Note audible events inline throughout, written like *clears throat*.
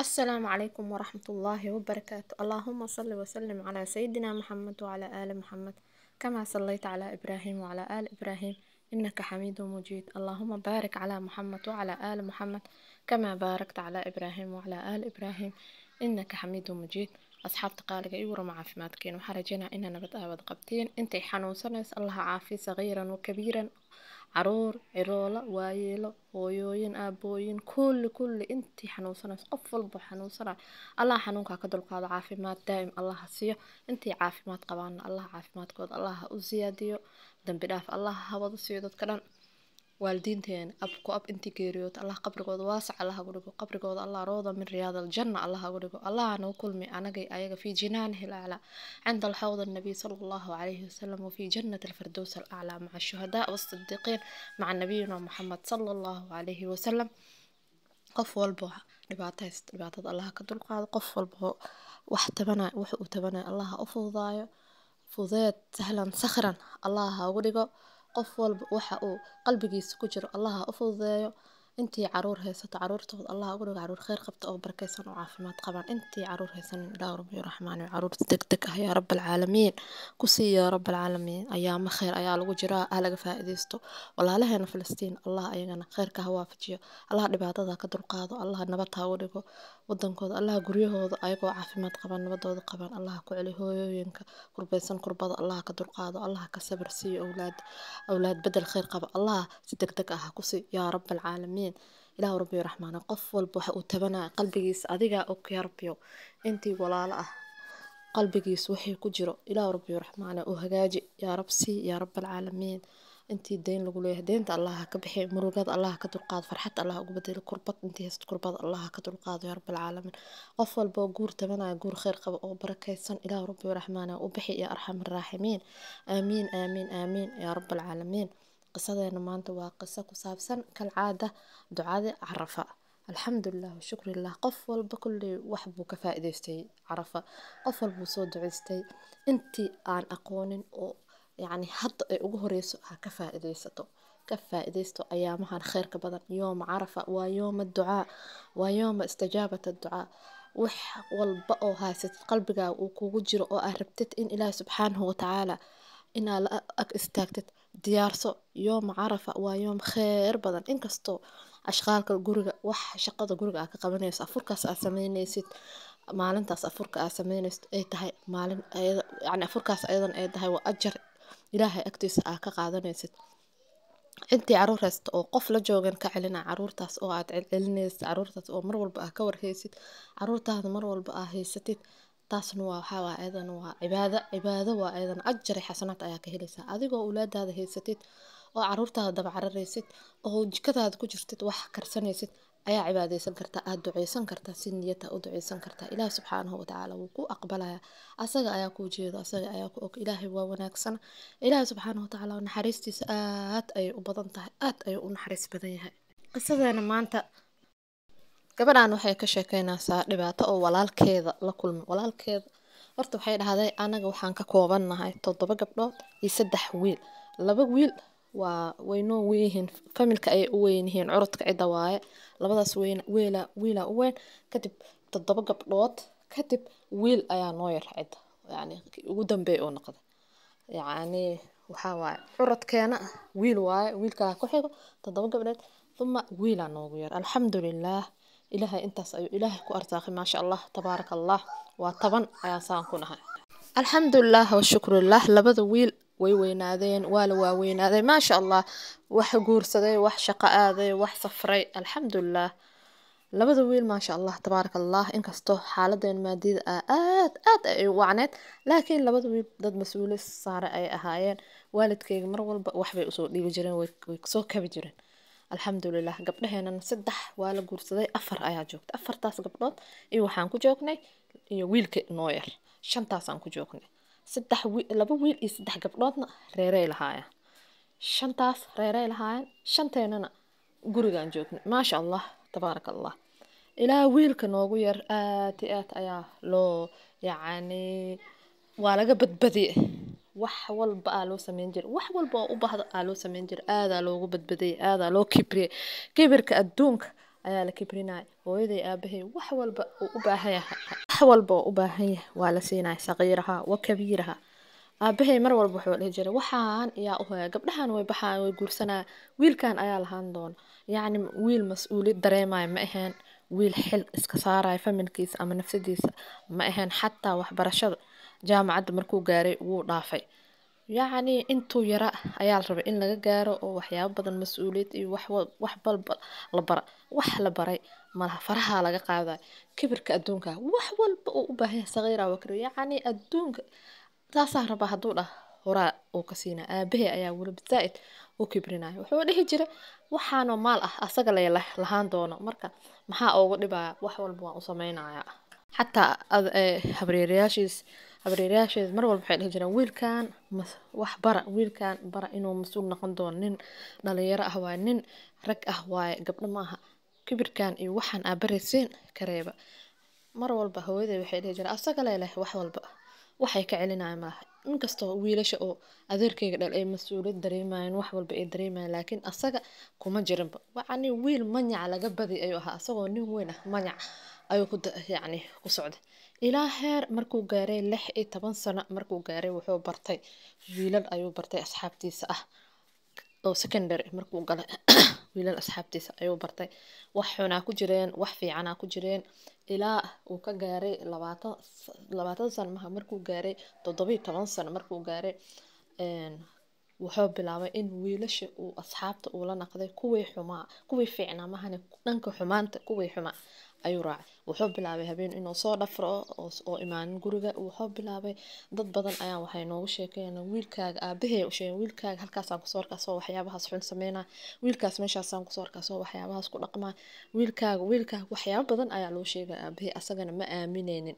السلام عليكم ورحمة الله وبركاته اللهم صل وسلم على سيدنا محمد وعلى آل محمد كما صليت على إبراهيم وعلى آل إبراهيم إنك حميد مجيد اللهم بارك على محمد وعلى آل محمد كما باركت على إبراهيم وعلى آل إبراهيم إنك حميد مجيد أصحاب تقالك i warama caafimaadkeena waxaa rajaynaa inaa nabad aawad إنتي intay xanuunsanayso allaha caafiya sagiiran caruur, ciroolo, waayeelo, hooyooyin, aabooyin, kulli kulli intii xanuunsanayso qof walbo xanuunsana allah xanuunkaa ka dulqaado caafimaad daa'im ha siiyo intii caafimaad qabaana allah caafimaadkooda ha u ziyaadiyo dambi dhaaf allaha hawada siiyo dadka dhan والدينتين أبكو أب أنت جيريوت الله قبر قد واسع الله قربه قبر قد الله روضة من رياض الجنة الله قربه الله أنا وكل مي أنا جي أيق في جنانه الأعلى عند الحوض النبي صلى الله عليه وسلم وفي جنة الفردوس الأعلى مع الشهداء والصديقين مع نبينا محمد صلى الله عليه وسلم qof walbo dhibaatays dhibaatada allaha ka dulqaado qof walbo wax tabanay wax uu tabanay allaha u fududaayo fudeed sahlan sakhran allaha ugu dhigo qof walba waxa uu qalbigiisa ku jiro allaha u fududeeyo intii caruur haysato caruurtooda allah ugu dhigo caruur kheyr qabta oo barkeysan oo caafimaad qabaan intii caruur haysanin dhaawrbi raxmaan caruurta deg deg ah yaa rabbal caalamiin ku sii yaa rabbal caalamiin ayaama khayr ayaa lagu jiraa ah laga faa'iidaysto walaalaheena filistiin allah ayagana kheyrka ha waafajiyo allah dhibaatada ka dulqaado allah nabad ha dhigo wadankooda allaha guryahooda ayagoo caafimaad qabaan nabadooda qabaan allaha ku celi hooyooyinka kurbeysan kurbada allaha ka dulqaado allaha ka sabir siiyo awlaad awlaad bedel kheyr qaba allaha si deg deg ah kusi yaa rab alcaalamiin ilaah rabbi raxmaana qof walba waxa uu tabanaya qalbigiisa adigaa og yaa rabbiyow intii walaalo ah qalbigiis wixii ku jiro ilaahu rabbi raxmaane oo hagaaji yaa rab sii yaa rab alcaalamiin intii deyn lagu leeyahay deynta allah ka bixi murugada allah ka dulqaado farxad allah ugu bedeli kurbad intii haysad kurbad allah ka dulqaado yaa rabbi qof walba guur tabanaya guur khayr qaba oo barakaysan ilaahu rabbi raxmaane u bixi ya arxam araaximiin aamiin aamiin aamiin yaa rabbi qisadeena maanta waa qiso ku saabsan kalcaada ducada carafa الحمد لله وشكر لله قف والبا كل واحد بو كفاء ديستي عرفة قف والبا سو دعيستي انتي عن أقون يعني حط اوغور يسو ها كفاء ديستو كفاء ديستو أيامها الخير كبدا يوم عرفة ويوم الدعاء ويوم استجابة الدعاء وح والبا او هاست قلبك وكو جرو او أهربتت إن إله سبحانه وتعالى إن لا أك استاكتت ديارسو يوم عرفة ويوم خير بدن إنكستو ashqaalka guriga wax shaqada guriga aa ka qabanayso afurkaas aad sameynaysid maalintaas afurka aad sameynaysid ay tahay maalin yani afurkaas ayadan ay tahay waa ajar ilaahay agtiisa aad ka qaadanaysid intii caruur haysta oo qof la joogan ka celina caruurtaas oo aad celcelinaysid caruurtaas oo mar walba aad ka warhaysid caruurtaada mar walba aad haysatid taasna waa waxaa waa ayadan waa cibaado cibaado waa ayadan ajari xasanaad ayaa ka helaysaa adigoo ulaadaada haysatid oo caruurtaada daba carareysid oo jikadaada ku jirtid wax karsanaysid ayaa cibaadeysan kartaa aad duceysan kartaa si niyada u duceysan kartaa ilaah subxaanahu watacaala wuu ku aqbalayaa asaga ayaa kuu jeedo asaga ayaa ku og ilaahay waa wanaagsan ilaahay subxaanahu watacaala naxariistiisa aad ayay u badan tahay aad ayuu u naxariis badan yahay qisadeena maanta gabadhan waxay ka sheekeynaysaa dhibaato oo walaalkeeda la kulma walaalkeeda horta waxay dhahday anaga waxaan ka koobannahay toddoba gabdhood iyo saddex wiil laba wiil waa waynoo weyihiin familka ayay u weyn yihiin curadka cidda waaye labadaas weyn weela wiilaa u weyn kadib toddoba gabdhood kadib wiil ayaa noo yar cidda yani ugu dambeey oo noqda yacni waxaa waaye curadkeena wiil waaye wiilkaa ku xigo toddoba gabdheed uma wiilaa noogu yar alxamdu ilaahay intaas ayuu ilaahay ku arsaaqay maasha allah tabaaraka allah waa toban ayaa saan ku nahay alxamdulilaah washukrulilaah labada wiil way weynaadeen waa la maasha allah wax guursaday wax shaqo aaday wax safray alxamdulilah labada wiil maasha allah tabaaraka allah inkastoo xaaladan maadida ah aad aad ay u wacneed laakiin labada wiil dad mas-uuli saare ay ahaayeen waalidkeyga mar walba waxbay usoo dhiibi jireen way soo kabi jireen alxamdulilah gabdhaheenana saddex waa la guursaday afar ayaa joogta afartaas gabdhood iyo waxaan ku joognay iyo wiilka noo shantaasaan ku joognay saddex laba wiil iyo saddex gabdhoodna reeray lahaayeen shantaas reeray lahaayeen shanteenana gurigaan joogna maasha allah tabaaraka allah ilaa wiilka noogu yar aad iyo aad ayaa loo yacni waa laga badbadiye wax walba aa loo sameyn jiray wax walba oo u baahdo aa loo sameyn jiray aadaa loogu badbadiyey aadaa loo kibriyey kibirka adduunka ayaa la kibrinaya hooyaday aabahay wax walba uu u baahan yahay wax walba oo u baahan yahay waa la siinaya saqiiraha wa kabiiraha aabahay mar walba wuxuu dhihi jiray waxaan ayaa u hooya gabdhahan way baxaan way guursanaya wiilkan ayaa lahaan doona yacni wiil mas-uuli dareemaya ma ahayn wiil xil iska saaraya faminkiisa ama nafsadiisa ma aheen xataa waxbarashada jaamacadda markuu gaaray wuu dhaafay yacni intuu yara ayaa la rabay in laga gaaro oo waxyaaba badan mas-uuliyad iyo wax wax la bara wax la baray malaha faraha laga qaaday kibirka adduunka wax walba uu u baahan yahay saqiira yacni adduunka taasaa rabaa hadduu dhah horaa uu ka siinaa ayaa weliba zaa'id u kibrinaya wuxuu dhihi jiray waxaanoo maal ah asaga lay lahaan doono marka maxaa uga dhibaya wax walba waan u samaynayaa xataa habreerayaashiis habaryarayaasheeda mar walba waxay dhihi jireen wiilkan wax bara wiilkan bara inuu mas-uul noqon doono nin dhalinyaro ah waaye nin rag ah waaye gabdho maaha kibirkan iyo waxaan aa barayseen ka reeba mar walba hooyadeed waxay dhihi jireen asagale leh wax walba waxay ka celinayaan malaha inkastoo wiilasha oo adeerkeyga dhal ay mas-uuliyad dareemayaan wax walba ay dareemayaan laakiin asaga kuma jirinba wacani wiil manyac laga badi ayuu ahaa asagoo nin weyn ah manyac ayuu ku yacni ku socday ilaa heer markuu gaaray lix iyo toban sano markuu gaaray wuxuu bartay wiilal ayuu bartay asxaabtiisa ah oo secondary markuu galay *clears throat* wiilal asxaabtiisa ayuu bartay wax xunaa ku jireen wax fiicanaa ku jireen ilaa uu ka gaaray labaatan labaatan sano maha markuu gaaray toddobiyo toban sano markuu gaaray wuxuu bilaabay in wiilasha uu asxaabta uula naqday kuwii xumaa kuwii fiicnaa mahane dhanka xumaanta kuwii xumaa ayuu raacay wuxuu bilaabay habeen inuu soo dhafro oo imaanin guriga wuxuu bilaabay dad badan ayaan waxay noogu sheekeen wiilkaaga aabahee usheegeen wiilkaaga halkaasaan kusoo arkaasoo waxyaabahaas xun sameynaa wiilkaas meeshaasaan kusoo arkaasoo waxyaabahaas ku dhaqmaa wiilkaaga wiilkaaga waxyaabo badan ayaa loo sheegay aabahee asagana ma aamineynin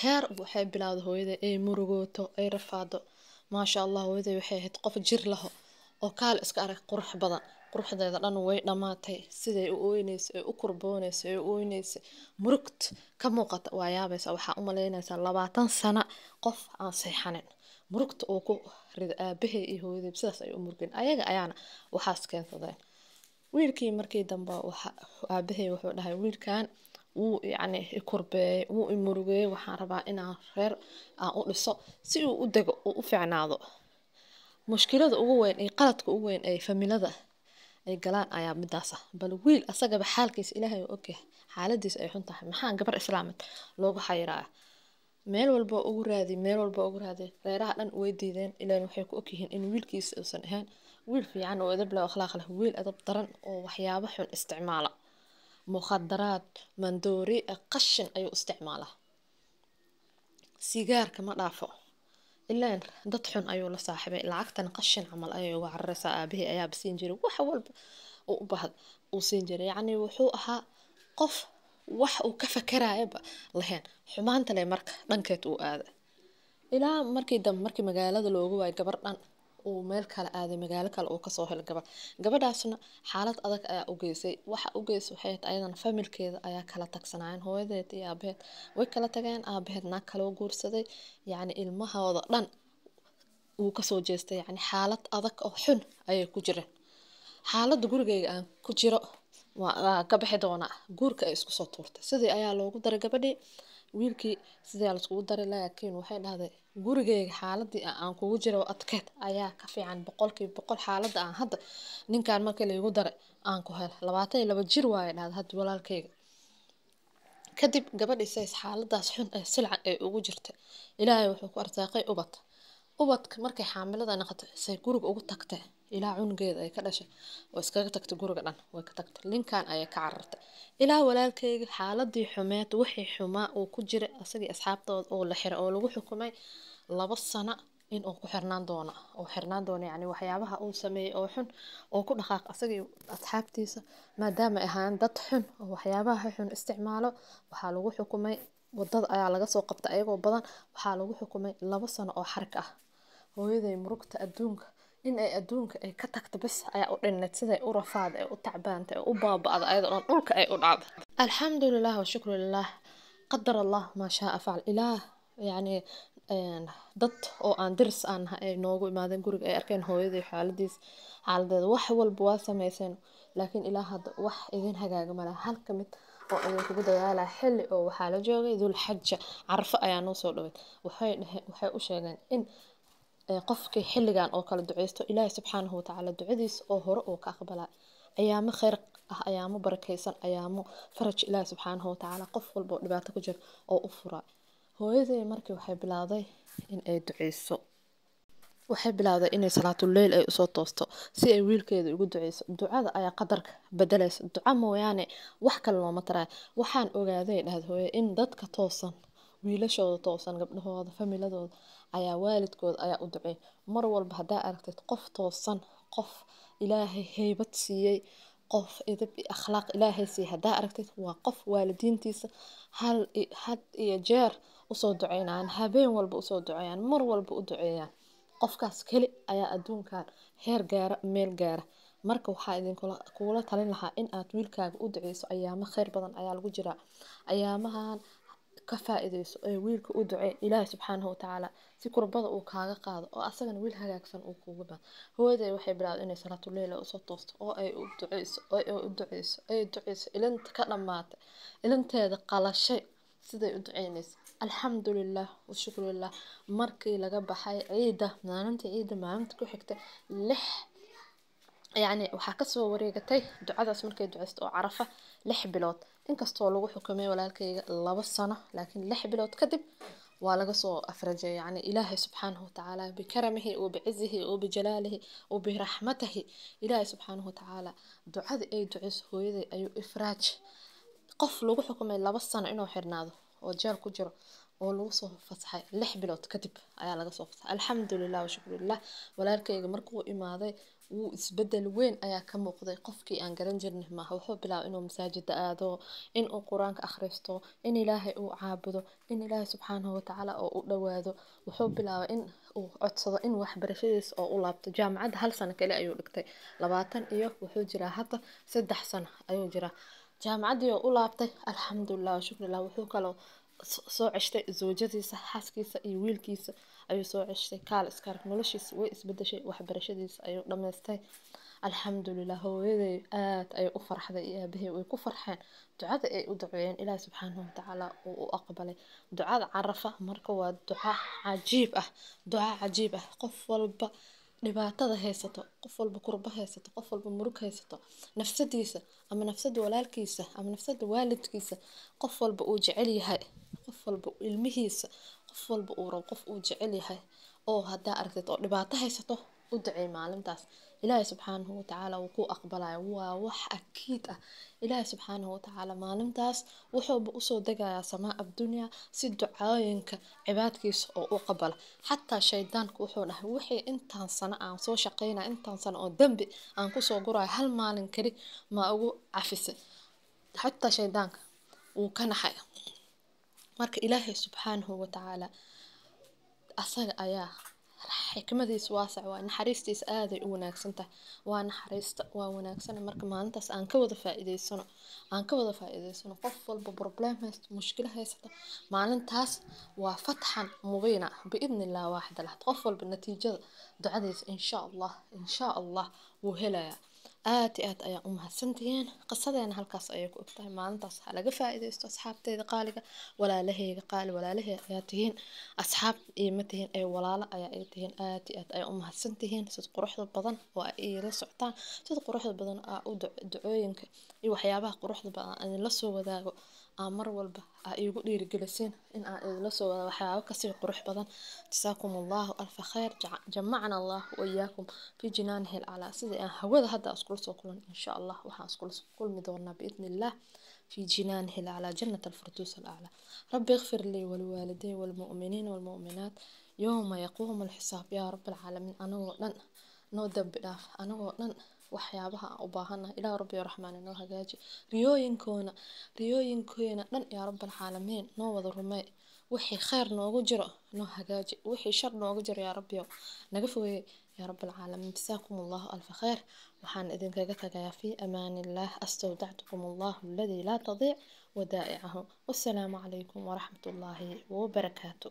heer waxay bilowda hooyada ay murugooto ay rafaado maasha allah hooyaday waxay ahayd qof jir laho oo kaal iska arag qurux badan quruxdeeda dhan way dhamaatay siday u ooyneysa ee u kurboonayso ee u ooynayso murugt ka muuqata waa yaabaysa waxaa u malaynaysaa labaatan sana qof aan seexanin murugta uu ku rido aabahey iyo hooyadeeb sidaas ay u murgeen ayaga ayaana waxaas keensadeen wiilkii markii dambe aabahey wuxuu dhahay wiilkan wuu yacni ikurbeeyey wuu imurugeeyey waxaan rabaa inaan reer aan u dhiso si uu u dego uu u fiicnaado mushkilada ugu weyn iyo qaladka ugu weyn ee familada ay galaan ayaa midaas ah. bal wiil asagaba xaalkiisa ilaahay oo xaaladiisa ay xun tahay maxaa gabar islaamad loogu xayiraa meel walba ugu raadi meel walba ugu raadi reeraha dhan way diideen ilaan waxay ku ogyihiin in wiilkiisa uusan ahayn wiil fiican oo adab leh akhlaaq leh wiil adab daran oo waxyaaba xun isticmaala mukhadaraad mandoori qashin ayuu isticmaala sigaarka ma dhaafo ilaan dad xun ayuu la saaxiibay lacagtan qashin camal ayay uga cararaysaa aabihii ayaa siin jiray wax walba uu u bahd uu siin jiray yacni wuxuu ahaa qof wax uu ka fakarayaba laheen xumaanta leh marka dhankeed uu aada ilaa markii dambe markii magaalada loogu waayay gabar dhan uu meel kale aaday magaalo kale uu kasoo helo gabadh gabadhaasna xaalad adag ayaa u geysay waxa u geysay waxay ahayd ayadana familkeeda ayaa kala tagsanaayeen hooyadeed iyo aabaheed way kala tageen aabaheed naag kaloo guursaday yacni ilmahooda dhan uu kasoo jeestay yacni xaalad adag oo xun ayay ku jireen xaaladda gurigayga aan ku jiro waa ka bixi doonaa guurka ay isku soo tuurtay sidii ayaa loogu daray gabadhii wiilkii sidaa laiskugu dari laha laakiin waxay dhahday gurigeyga xaaladii ah aan kugu jiro adkeed ayaa ka fiican boqolkiiba boqol xaaladda aan hadda ninkaan markii laigu daray aan ku helo labaatan iyo laba jir waaye dhahda hadda walaalkeyga kadib gabadhiisays xaaladaas xun ee silca ee ugu jirtay ilaahay wuxuu ku arsaaqay ubad ubadka markay xaamilada noqoto say guriga ugu tagtay ilaa cungeed ay ka dhashay oo iskaga tagtay guriga dhan way ka tagtay ninkan ayay ka carartay ilaa walaalkayga xaaladii xumeed wixii xumaa uu ku jira asagii asxaabtooda oo la xiray oo lagu xukumay laba sano in uu ku xirnaan doono oo xirnaan doono yacni waxyaabaha uu sameeyey oo xun oo ku dhaqaaq asagii asxaabtiisa maadaama ay dad xun oo waxyaabaha xun isticmaalo waxaa lagu xukumay waddada ayaa laga soo qabtay ayagoo badan waxaa lagu xukumay laba sano oo xarka ah hooyaday murugta adduunka in ay adduunka ay ka tagto bis ayaa u dhinnayd siday u rafaada ee u tacbaanta ee u baaba-da ayadoo dhan dhulka ay u dhacda alxamdu lilah qadar allah maa shaa afcal ilaah yani dad oo aan diris aanaha ay noogu imaadeen guriga ay arkeen hooyadii xaaladiis xaaladeeda wax walba waa sameyseen laakiin ilaa hadda wax idin hagaaga mala hal ka mid oo idinkugu dadaala xilli oo waxaa la joogay dulxaja carfo ayaa noo soo dhaweyd waxay u sheegeen in qofkii xilligan oo kale duceysto ilaahay subxaanahu watacaala ducadiisa oo hore uu ka aqbalaa ayaamo khayr ah ayaamo barakeysan ayaamo faraj ilaahay subxaanahu watacaala qof walba dhibaato ku jira oo u fura hooyaday markii waxay bilowday in ay duceyso waxay bilowday inay salaatuleyl ay usoo toosto si ay wiilkeeda ugu duceyso ducada ayaa qadarka bedeleysa duca mooyaane wax kale looma taraa waxaan ogaaday dhahad hooye in dadka toosan wiilashooda toosan gabdhahooda familadooda ayaa waalidkood ayaa u ducey mar walba haddaa aragtid qof toosan qof ilaahay heybad siiyey qof edeb iyo akhlaaq ilaahay siiyey haddaa aragtid waa qof waalidiintiisa hal had iyo jeer usoo duceynayaan habeen walba usoo duceeyaan mar walba u duceeyaan qofkaas keli ayaa adduunkan heer gaara meel gaara marka waxaa idinkuula talin lahaa in aad wiilkaaga u duceyso ayaamo kheyr badan ayaa lagu jiraa ayaamahan ka faa'iidayso ee wiilka u ducee ilaahay subxaanahu watacaala si kurbada uu kaaga qaado oo asagana wiil hagaagsan uu kuugu baado hooyaday waxay bilaawday inay salaatuleyla usoo toosto oo ay u duceyso oo ay u duceyso ay duceyso ilinta ka dhammaatay ilinteeda qalashay siday u duceynaysa alxamdulilah washukrulilah markii laga baxay ciidda maalintii ciidda maalinta ku xigta lix yacni waxaa kasoo wareegatay ducadaas markay duceysto oo carafa lix bilood inkastoo lagu xukumay walaalkayga laba sano laakiin lix bilood kadib waa laga soo afrajay yani ilaahay subxaanahu watacaala bikaramihi wa bicizihi wa bijalaalihi wa biraxmatihi ilaahay subxaanahu watacaala ducada ay duceyso hooyaday ayuu ifraaj qof lagu xukumay laba sano inuu xirnaado oo jeel ku jiro oo lagu soo fasaxay lix bilood kadib ayaa laga soo fasaxay alxamdulilah washukrulilah walaalkayga markuu imaaday wuu isbedel weyn ayaa ka muuqday qofkii aan garan jirna maaha wuxuu bilaaba inuu masaajida aado inuu qur-aanka akhristo in ilaahay uu caabudo in ilaahay subxaanahu watacaala oo u dhowaado wuxuu bilaaba in uu codsado in waxbarashadiisa oo u laabto jaamacadda hal sano kale ayuu dhigtay labaatan iyo wuxuu jiraa hadda saddex sano ayuu jiraa jaamacaddii oo u laabtay alxamdulilah shukrillah wuxuu kaloo soo ceshtay zawjadiisa xaaskiisa iyo wiilkiisa ayuu soo ceshay kaal iska noloshiisa way isbedeshay waxbarashadiisa ayuu dhameystay alxamdulilah hooyaday aad ayay u farxday iyo aabahay way ku farxeen ducada ay u duceeyeen ilaahi subxaanahu watacaala uu u aqbalay ducada carafa marka waa duca cajiib ah duca cajiib ah qof walba dhibaatada haysato qof walba kurba haysato qof walba murug haysato nafsadiisa ama nafsada walaalkiisa ama nafsada waalidkiisa qof walba uu jecel yahay qof walba ilmihiisa qof walba uu rabo qof uu jecel yahay oo haddaa aragtid oo dhibaato haysato u ducee maalintaas ilaahay subxaanahu watacaala wuu ku aqbalaya waa wax akiid ah ilaahay subxaanahu watacaala maalintaas wuxuuba usoo degayaa samaa addunya si ducooyinka cibaadkiisa oo u qabala xataa shaydaanku wuxuu dhahay wixii intaan sano aan soo shaqaynaya intaan sano oo dembi aan kusoo gurayo hal maalin keli maa ugu cafisa xataa shaydaanka wuu ka naxay marka ilaahay subxaanahu watacaala asaga ayaa xikmadiis waasac waa naxariistiis aaday u wanaagsan tahay waa naxariista waa wanaagsana marka maalintaas aan ka wada faa'iidaysano aan ka wada faa'iidaysano qof walba problem haysta mushkilo haysata maalintaas waa fatxan mubiina biidni illah waaxid alxad qof walba natiijada ducadiisa insha allah insha allah wuu helayaa aad iyo aad ayaan u mahadsantihiin qisadeena halkaas ayay ku ogtahay maalintaas waxaa laga faa'iidaysto asxaabteeda qaaliga walaalaheyga qaali walaalahe ayaa tihiin asxaab iyo ma tihiin ee walaalo ayaa ay tihiin aad iyo aad ayaa u mahadsantihiin sid quruxda badan oo ay iila soctaan sida quruxda badan aa u ducooyinka iyo waxyaabaha quruxda badan aan la soo wadaago aa mar walba aa igu dhiirigeliseen in aan idinla soo wada waxyaabo kasii qurux badan jasaakum allahu alfa khayr jamacna allah wa fi fii jinaanihi alcalaa sidii aan hawada hadda iskula soo kulan insha allah waxaan iskula soo kulmi doonaa biidni illah في جنانه الأعلى جنة الفردوس الأعلى رب lii لي ولوالدي والمؤمنين والمؤمنات يوم يقوم الحساب يا رب anagoo أنا noo dambi dhaaf anagoo dhan waxyaabaha aan u baahanahay ilaah rabbi raxmaan inoo hagaaji riyooyinkoona riyooyinkoona dhan yaa rabbal caalamiin noo wada rumee wixii khayr noogu jiro noo hagaaji wixii shar noogu jiro yaa rabbi naga fogeeye yaa rabbal caalamiin jasaakum allahu alfa khayr waxaan idinkaga tagayaa fii illah astawdactukum allahu aladii laa tadiic wadaa'icahu wassalaamu calaykum waraxmatullaahi wabarakaatu